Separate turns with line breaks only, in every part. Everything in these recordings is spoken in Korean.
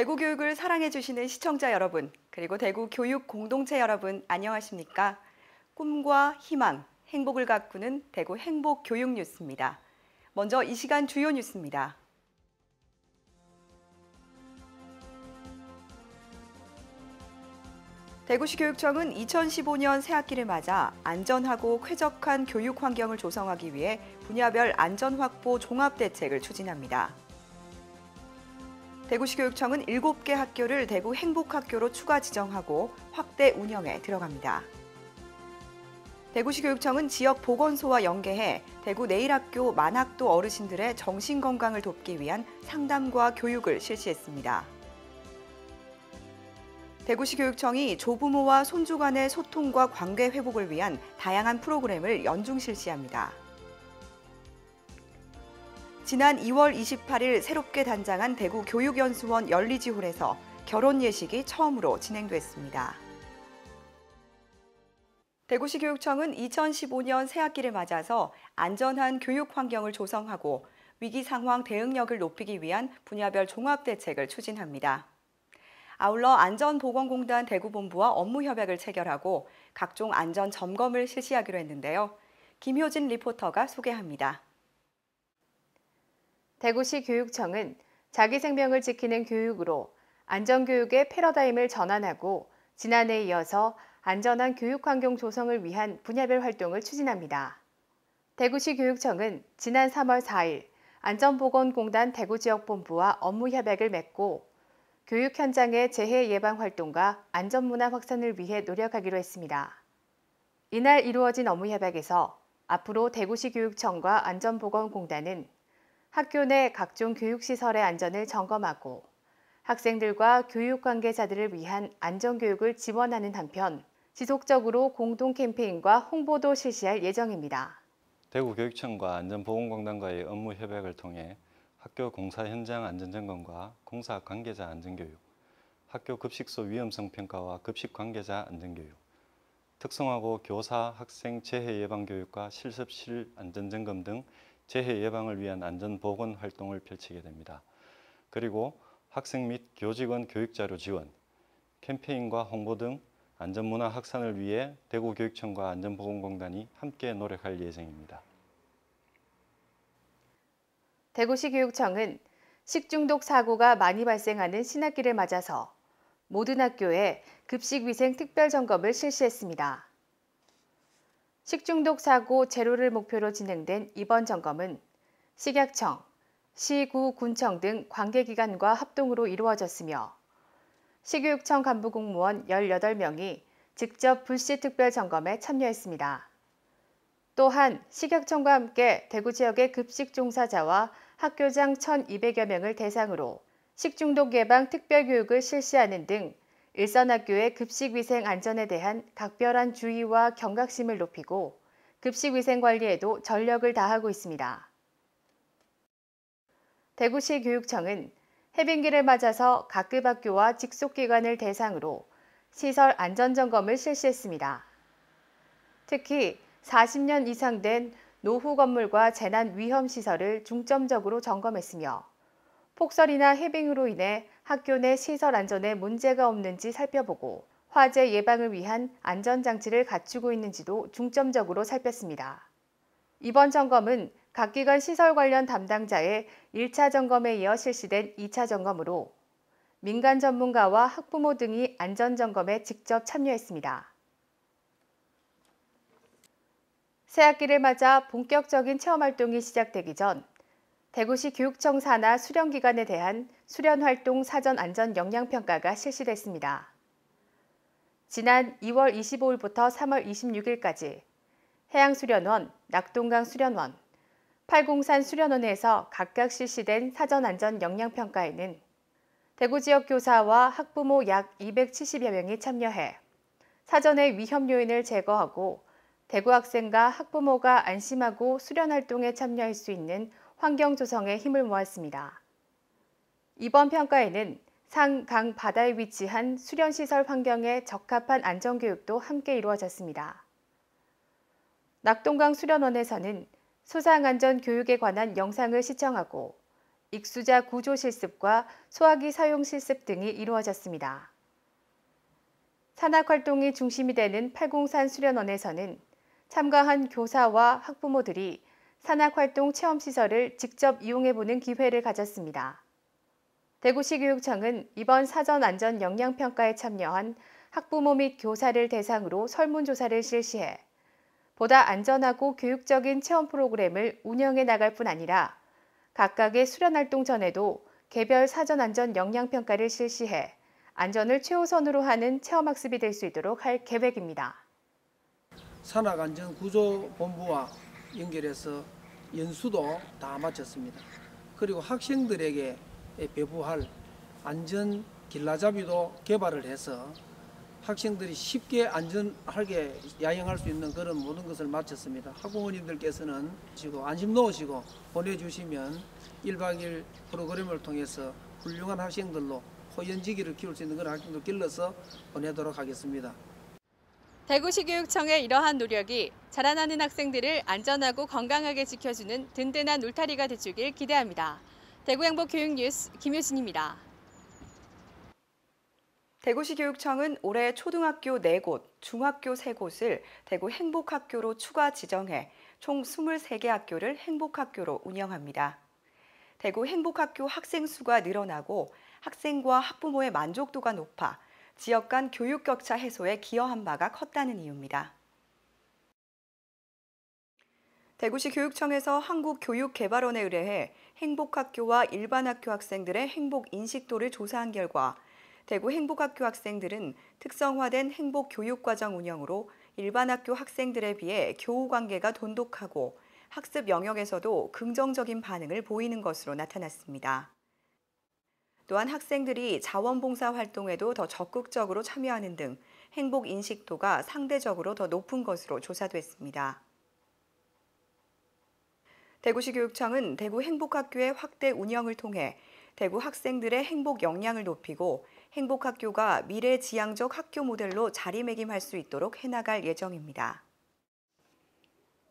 대구 교육을 사랑해 주시는 시청자 여러분, 그리고 대구 교육 공동체 여러분 안녕하십니까? 꿈과 희망, 행복을 가꾸는 대구 행복 교육 뉴스입니다. 먼저 이 시간 주요 뉴스입니다. 대구시 교육청은 2015년 새학기를 맞아 안전하고 쾌적한 교육 환경을 조성하기 위해 분야별 안전 확보 종합 대책을 추진합니다. 대구시 교육청은 7개 학교를 대구 행복학교로 추가 지정하고 확대 운영에 들어갑니다. 대구시 교육청은 지역 보건소와 연계해 대구 내일학교 만학도 어르신들의 정신건강을 돕기 위한 상담과 교육을 실시했습니다. 대구시 교육청이 조부모와 손주 간의 소통과 관계 회복을 위한 다양한 프로그램을 연중 실시합니다. 지난 2월 28일 새롭게 단장한 대구 교육연수원 연리지홀에서 결혼 예식이 처음으로 진행됐습니다. 대구시 교육청은 2015년 새학기를 맞아서 안전한 교육 환경을 조성하고 위기 상황 대응력을 높이기 위한 분야별 종합 대책을 추진합니다. 아울러 안전보건공단 대구본부와 업무 협약을 체결하고 각종 안전 점검을 실시하기로 했는데요. 김효진 리포터가 소개합니다.
대구시 교육청은 자기 생명을 지키는 교육으로 안전교육의 패러다임을 전환하고 지난해에 이어서 안전한 교육 환경 조성을 위한 분야별 활동을 추진합니다. 대구시 교육청은 지난 3월 4일 안전보건공단 대구지역본부와 업무 협약을 맺고 교육 현장의 재해 예방 활동과 안전문화 확산을 위해 노력하기로 했습니다. 이날 이루어진 업무 협약에서 앞으로 대구시 교육청과 안전보건공단은 학교 내 각종 교육시설의 안전을 점검하고 학생들과 교육 관계자들을 위한 안전교육을 지원하는 한편 지속적으로 공동 캠페인과 홍보도 실시할 예정입니다.
대구교육청과 안전보건공단과의 업무 협약을 통해 학교 공사 현장 안전점검과 공사 관계자 안전교육, 학교 급식소 위험성 평가와 급식 관계자 안전교육, 특성화고 교사 학생 재해 예방 교육과 실습실 안전점검 등 재해 예방을 위한 안전보건 활동을 펼치게 됩니다. 그리고 학생 및 교직원 교육자료 지원, 캠페인과 홍보 등 안전문화 확산을 위해 대구교육청과 안전보건공단이 함께 노력할 예정입니다.
대구시 교육청은 식중독 사고가 많이 발생하는 신학기를 맞아서 모든 학교에 급식 위생 특별 점검을 실시했습니다. 식중독 사고 제로를 목표로 진행된 이번 점검은 식약청, 시구, 군청 등 관계기관과 합동으로 이루어졌으며 식육청 간부 공무원 18명이 직접 불시 특별 점검에 참여했습니다. 또한 식약청과 함께 대구 지역의 급식 종사자와 학교장 1,200여 명을 대상으로 식중독 예방 특별 교육을 실시하는 등 일선학교의 급식위생 안전에 대한 각별한 주의와 경각심을 높이고 급식위생 관리에도 전력을 다하고 있습니다. 대구시 교육청은 해빙기를 맞아서 각급 학교와 직속기관을 대상으로 시설 안전점검을 실시했습니다. 특히 40년 이상 된 노후 건물과 재난 위험 시설을 중점적으로 점검했으며 폭설이나 해빙으로 인해 학교 내 시설 안전에 문제가 없는지 살펴보고 화재 예방을 위한 안전장치를 갖추고 있는지도 중점적으로 살폈습니다. 이번 점검은 각 기관 시설 관련 담당자의 1차 점검에 이어 실시된 2차 점검으로 민간 전문가와 학부모 등이 안전점검에 직접 참여했습니다. 새학기를 맞아 본격적인 체험 활동이 시작되기 전 대구시 교육청 산하 수련기관에 대한 수련활동 사전 안전 역량평가가 실시됐습니다. 지난 2월 25일부터 3월 26일까지 해양수련원, 낙동강 수련원, 팔공산 수련원에서 각각 실시된 사전 안전 역량평가에는 대구 지역 교사와 학부모 약 270여 명이 참여해 사전의 위험 요인을 제거하고 대구 학생과 학부모가 안심하고 수련 활동에 참여할 수 있는 환경 조성에 힘을 모았습니다. 이번 평가에는 상, 강, 바다에 위치한 수련시설 환경에 적합한 안전교육도 함께 이루어졌습니다. 낙동강 수련원에서는 소상안전교육에 관한 영상을 시청하고 익수자 구조 실습과 소화기 사용 실습 등이 이루어졌습니다. 산악활동이 중심이 되는 팔공산 수련원에서는 참가한 교사와 학부모들이 산악활동 체험시설을 직접 이용해보는 기회를 가졌습니다. 대구시교육청은 이번 사전 안전 영양 평가에 참여한 학부모 및 교사를 대상으로 설문조사를 실시해 보다 안전하고 교육적인 체험 프로그램을 운영해 나갈 뿐 아니라 각각의 수련 활동 전에도 개별 사전 안전 영양 평가를 실시해 안전을 최우선으로 하는 체험 학습이 될 수 있도록 할 계획입니다. 산악안전구조본부와 연결해서 연수도 다 마쳤습니다. 그리고 학생들에게 배부할 안전 길라잡이도 개발을 해서 학생들이 쉽게 안전하게 야영할 수 있는 그런 모든 것을 마쳤습니다. 학부모님들께서는 지금 안심 놓으시고 보내주시면 1박 2일 프로그램을 통해서 훌륭한 학생들로 호연지기를 키울 수 있는 그런 학생들 길러서 보내도록 하겠습니다. 대구시 교육청의 이러한 노력이 자라나는 학생들을 안전하고 건강하게 지켜주는 든든한 울타리가 되주길 기대합니다. 대구양복교육뉴스 김효진입니다.
대구시 교육청은 올해 초등학교 4곳, 중학교 3곳을 대구 행복학교로 추가 지정해 총 23개 학교를 행복학교로 운영합니다. 대구 행복학교 학생 수가 늘어나고 학생과 학부모의 만족도가 높아 지역 간 교육 격차 해소에 기여한 바가 컸다는 이유입니다. 대구시 교육청에서 한국교육개발원에 의뢰해 행복학교와 일반학교 학생들의 행복 인식도를 조사한 결과 대구 행복학교 학생들은 특성화된 행복교육과정 운영으로 일반학교 학생들에 비해 교우관계가 돈독하고 학습 영역에서도 긍정적인 반응을 보이는 것으로 나타났습니다. 또한 학생들이 자원봉사 활동에도 더 적극적으로 참여하는 등 행복 인식도가 상대적으로 더 높은 것으로 조사됐습니다. 대구시 교육청은 대구 행복학교의 확대 운영을 통해 대구 학생들의 행복 역량을 높이고 행복학교가 미래 지향적 학교 모델로 자리매김할 수 있도록 해나갈 예정입니다.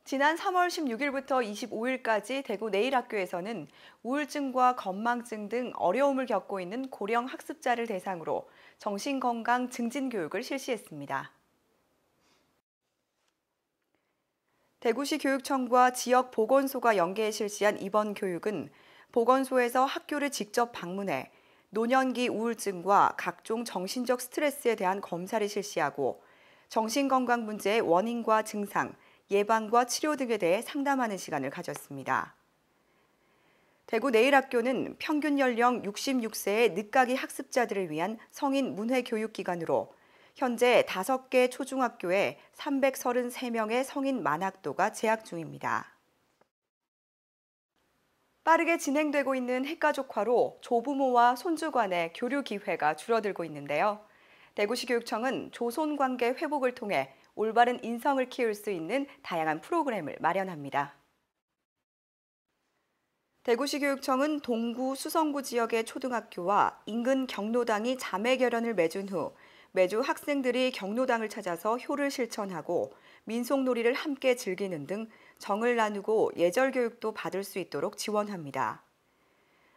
지난 3월 16일부터 25일까지 대구 내일학교에서는 우울증과 건망증 등 어려움을 겪고 있는 고령 학습자를 대상으로 정신건강 증진 교육을 실시했습니다. 대구시 교육청과 지역 보건소가 연계해 실시한 이번 교육은 보건소에서 학교를 직접 방문해 노년기 우울증과 각종 정신적 스트레스에 대한 검사를 실시하고 정신건강 문제의 원인과 증상, 예방과 치료 등에 대해 상담하는 시간을 가졌습니다. 대구 내일학교는 평균 연령 66세의 늦가기 학습자들을 위한 성인 문회 교육 기관으로 현재 5개 초중학교에 333명의 성인 만학도가 재학 중입니다. 빠르게 진행되고 있는 핵가족화로 조부모와 손주 간의 교류 기회가 줄어들고 있는데요. 대구시 교육청은 조손관계 회복을 통해 올바른 인성을 키울 수 있는 다양한 프로그램을 마련합니다. 대구시 교육청은 동구 수성구 지역의 초등학교와 인근 경로당이 자매 결연을 맺은 후 매주 학생들이 경로당을 찾아서 효를 실천하고 민속놀이를 함께 즐기는 등 정을 나누고 예절 교육도 받을 수 있도록 지원합니다.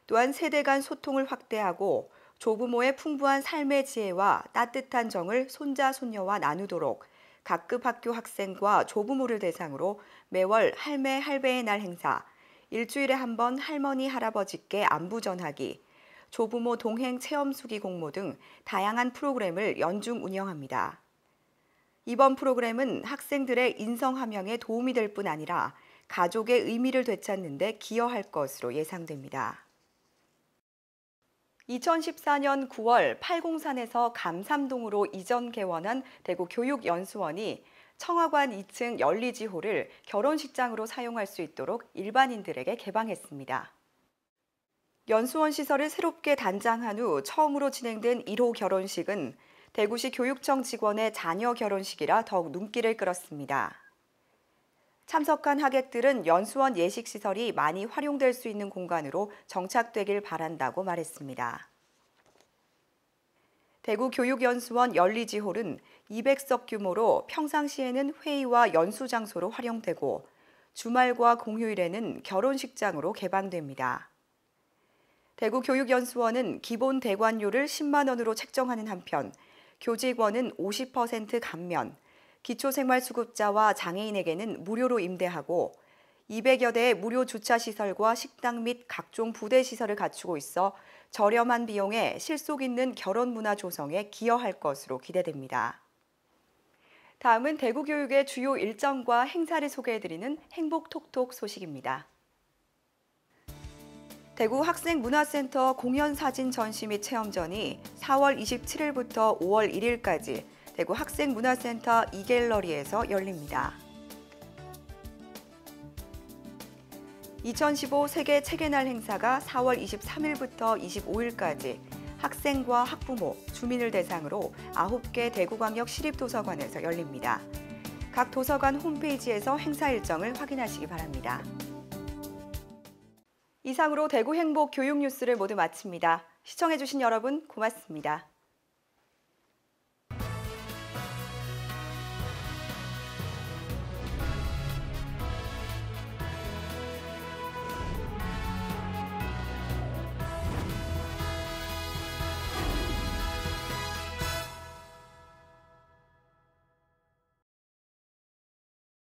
또한 세대 간 소통을 확대하고 조부모의 풍부한 삶의 지혜와 따뜻한 정을 손자 손녀와 나누도록 각급 학교 학생과 조부모를 대상으로 매월 할매 할배의 날 행사, 일주일에 한 번 할머니 할아버지께 안부 전하기, 조부모 동행 체험수기 공모 등 다양한 프로그램을 연중 운영합니다. 이번 프로그램은 학생들의 인성함양에 도움이 될 뿐 아니라 가족의 의미를 되찾는 데 기여할 것으로 예상됩니다. 2014년 9월 팔공산에서 감삼동으로 이전 개원한 대구 교육연수원이 청와관 2층 연리지호를 결혼식장으로 사용할 수 있도록 일반인들에게 개방했습니다. 연수원 시설을 새롭게 단장한 후 처음으로 진행된 1호 결혼식은 대구시 교육청 직원의 자녀 결혼식이라 더욱 눈길을 끌었습니다. 참석한 하객들은 연수원 예식시설이 많이 활용될 수 있는 공간으로 정착되길 바란다고 말했습니다. 대구 교육연수원 연리지홀은 200석 규모로 평상시에는 회의와 연수 장소로 활용되고 주말과 공휴일에는 결혼식장으로 개방됩니다. 대구교육연수원은 기본 대관료를 10만 원으로 책정하는 한편 교직원은 50% 감면, 기초생활수급자와 장애인에게는 무료로 임대하고 200여 대의 무료 주차시설과 식당 및 각종 부대시설을 갖추고 있어 저렴한 비용에 실속 있는 결혼 문화 조성에 기여할 것으로 기대됩니다. 다음은 대구교육의 주요 일정과 행사를 소개해드리는 행복톡톡 소식입니다. 대구 학생문화센터 공연사진 전시 및 체험전이 4월 27일부터 5월 1일까지 대구 학생문화센터 이갤러리에서 열립니다. 2015 세계 체계날 행사가 4월 23일부터 25일까지 학생과 학부모, 주민을 대상으로 9개 대구광역 시립도서관에서 열립니다. 각 도서관 홈페이지에서 행사 일정을 확인하시기 바랍니다. 이상으로 대구 행복 교육 뉴스를 모두 마칩니다. 시청해주신 여러분 고맙습니다.